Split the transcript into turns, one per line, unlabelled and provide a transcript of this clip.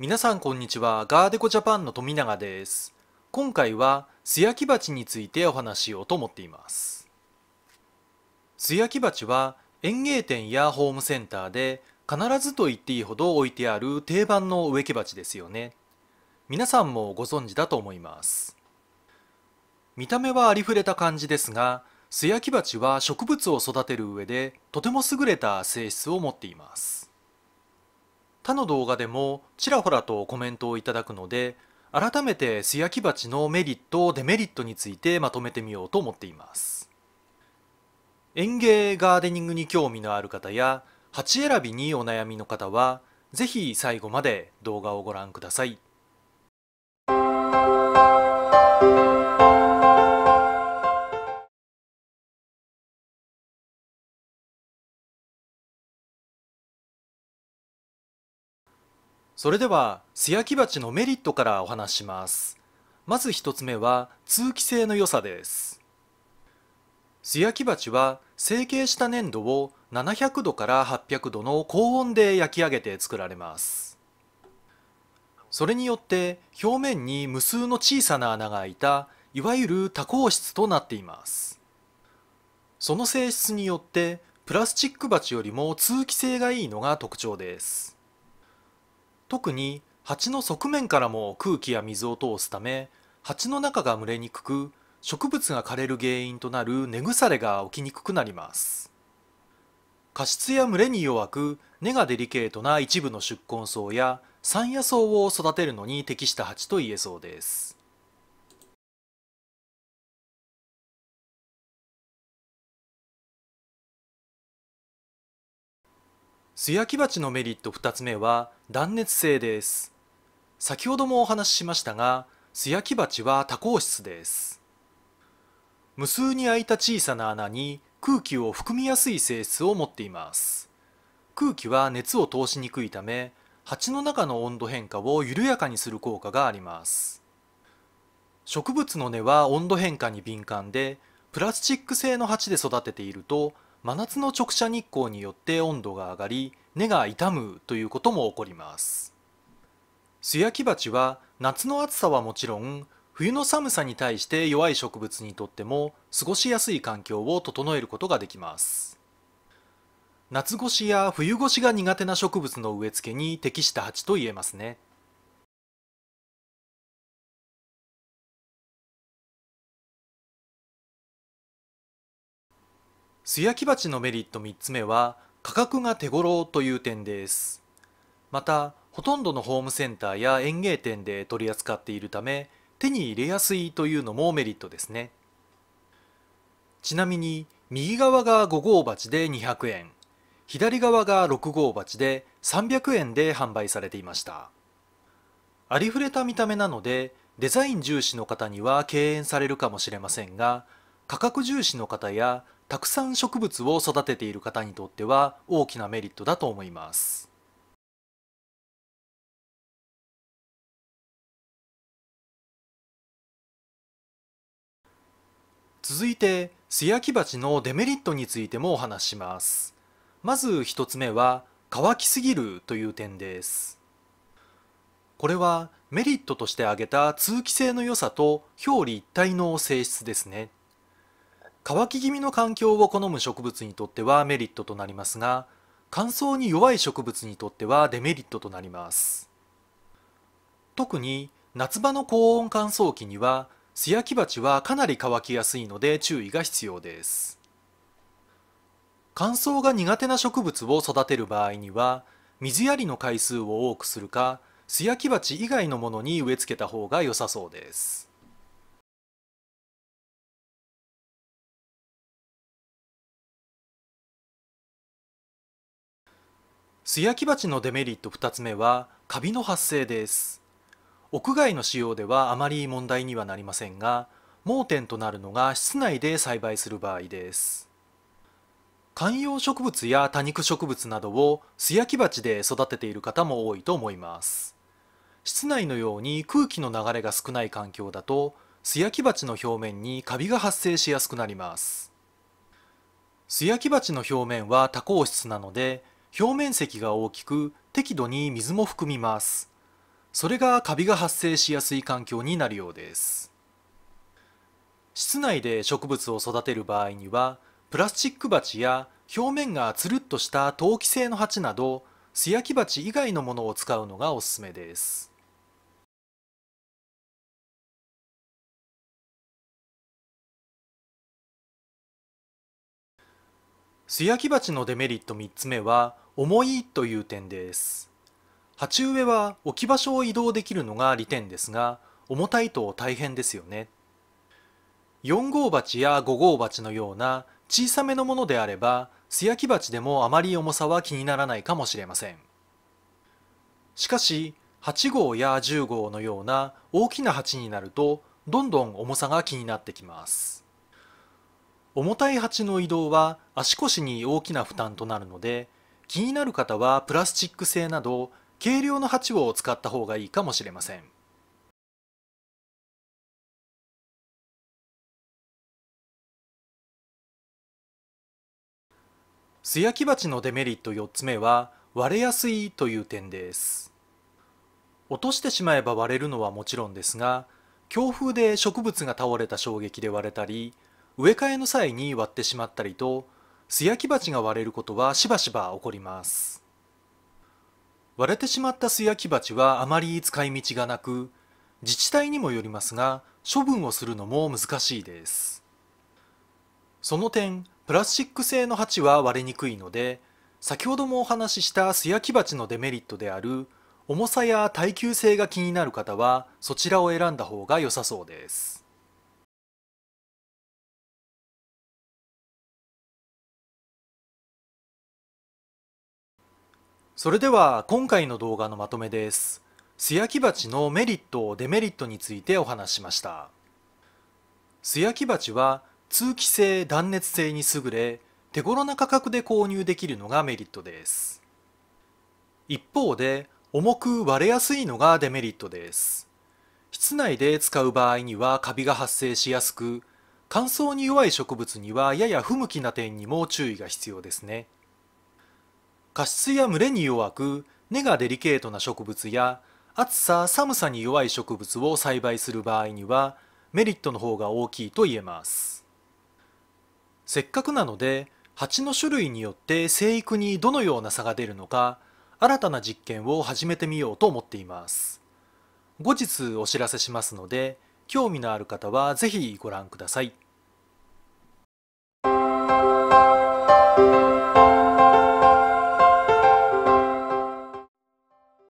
皆さんこんにちはガーデコジャパンの富永です今回は素焼き鉢についてお話しようと思っています素焼き鉢は園芸店やホームセンターで必ずと言っていいほど置いてある定番の植木鉢ですよね皆さんもご存知だと思います見た目はありふれた感じですが素焼き鉢は植物を育てる上でとても優れた性質を持っています他の動画でもちらほらとコメントをいただくので改めて素焼き鉢のメリットデメリットについてまとめてみようと思っています園芸ガーデニングに興味のある方や鉢選びにお悩みの方は是非最後まで動画をご覧ください
それでは素焼き鉢のメリットからお話します
まず1つ目は通気性の良さです素焼き鉢は成形した粘土を700度から800度の高温で焼き上げて作られますそれによって表面に無数の小さな穴が開いたいわゆる多孔質となっていますその性質によってプラスチック鉢よりも通気性がいいのが特徴です特に鉢の側面からも空気や水を通すため鉢の中が蒸れにくく植物が枯れる原因となる根腐れが起きにくくなります過湿や蒸れに弱く根がデリケートな一部の宿根草や山野草を育てるのに適した鉢と言えそうで
す素焼き鉢のメ
リット2つ目は断熱性です先ほどもお話ししましたが素焼き鉢は多孔質です無数に開いた小さな穴に空気を含みやすい性質を持っています空気は熱を通しにくいため鉢の中の温度変化を緩やかにする効果があります植物の根は温度変化に敏感でプラスチック製の鉢で育てていると真夏の直射日光によって温度が上がり根が傷むということも起こります素焼き鉢は夏の暑さはもちろん冬の寒さに対して弱い植物にとっても過ごしやすい環境を整えることができます夏越しや冬越しが苦手な植物
の植え付けに適した鉢と言えますね素焼き鉢のメリット3つ目は価格が手頃という点です
またほとんどのホームセンターや園芸店で取り扱っているため手に入れやすいというのもメリットですねちなみに右側が5号鉢で200円左側が6号鉢で300円で販売されていましたありふれた見た目なのでデザイン重視の方には敬遠されるかもしれませんが価格重視の方や
たくさん植物を育てている方にとっては大きなメリットだと思います。続いて素焼き鉢
のデメリットについてもお話しますまず一つ目は乾きすぎるという点ですこれはメリットとして挙げた通気性の良さと表裏一体の性質ですね乾き気味の環境を好む植物にとってはメリットとなりますが乾燥に弱い植物にとってはデメリットとなります特に夏場の高温乾燥期には素焼き鉢はかなり乾きやすいので注意が必要です乾燥が苦手な植物を育てる場合には水やりの回数を多くするか素焼き鉢以外のものに植え付けた方が良さそう
です素焼き鉢
のデメリット2つ目はカビの発生です屋外の使用ではあまり問題にはなりませんが盲点となるのが室内で栽培する場合です観葉植物や多肉植物などを素焼き鉢で育てている方も多いと思います室内のように空気の流れが少ない環境だと素焼き鉢の表面にカビが発生しやすくなります素焼き鉢の表面は多孔質なので表面積が大きく適度に水も含みますそれがカビが発生しやすい環境になるようです室内で植物を育てる場合にはプラスチック鉢や表面がつるっとした陶器製の鉢など素焼
き鉢以外のものを使うのがおすすめです素焼き鉢のデメリット3つ目は重いという点で
す鉢植えは置き場所を移動できるのが利点ですが重たいと大変ですよね4号鉢や5号鉢のような小さめのものであれば素焼き鉢でもあまり重さは気にならないかもしれませんしかし8号や10号のような大きな鉢になるとどんどん重さが気になってきます重たい鉢の移動は足腰に大きな負担となるので気になる方はプラスチック
製など軽量の鉢を使った方がいいかもしれません。素焼き鉢のデメリット4つ目は割れやすい
という点です落としてしまえば割れるのはもちろんですが強風で植物が倒れた衝撃で割れたり植え替えの際に割ってしまったりと素焼き鉢が割れることはしばしば起こります割れてしまった素焼き鉢はあまり使い道がなく自治体にもよりますが処分をするのも難しいですその点プラスチック製の鉢は割れにくいので先ほどもお話しした素焼き鉢のデメリットである重さや耐久性が気になる方はそちらを選んだ方
が良さそうですそれで
は今回の動画のまとめです。素焼き鉢のメリット・デメリットについてお話しました。素焼き鉢は通気性・断熱性に優れ、手頃な価格で購入できるのがメリットです。一方で重く割れやすいのがデメリットです。室内で使う場合にはカビが発生しやすく、乾燥に弱い植物にはやや不向きな点にも注意が必要ですね。過湿や蒸れに弱く根がデリケートな植物や暑さ寒さに弱い植物を栽培する場合にはメリットの方が大きいと言えますせっかくなので蜂の種類によって生育にどのような差が出るのか新たな実験を始めてみようと思っています後日お知らせしますので興味のある方は是非ご覧ください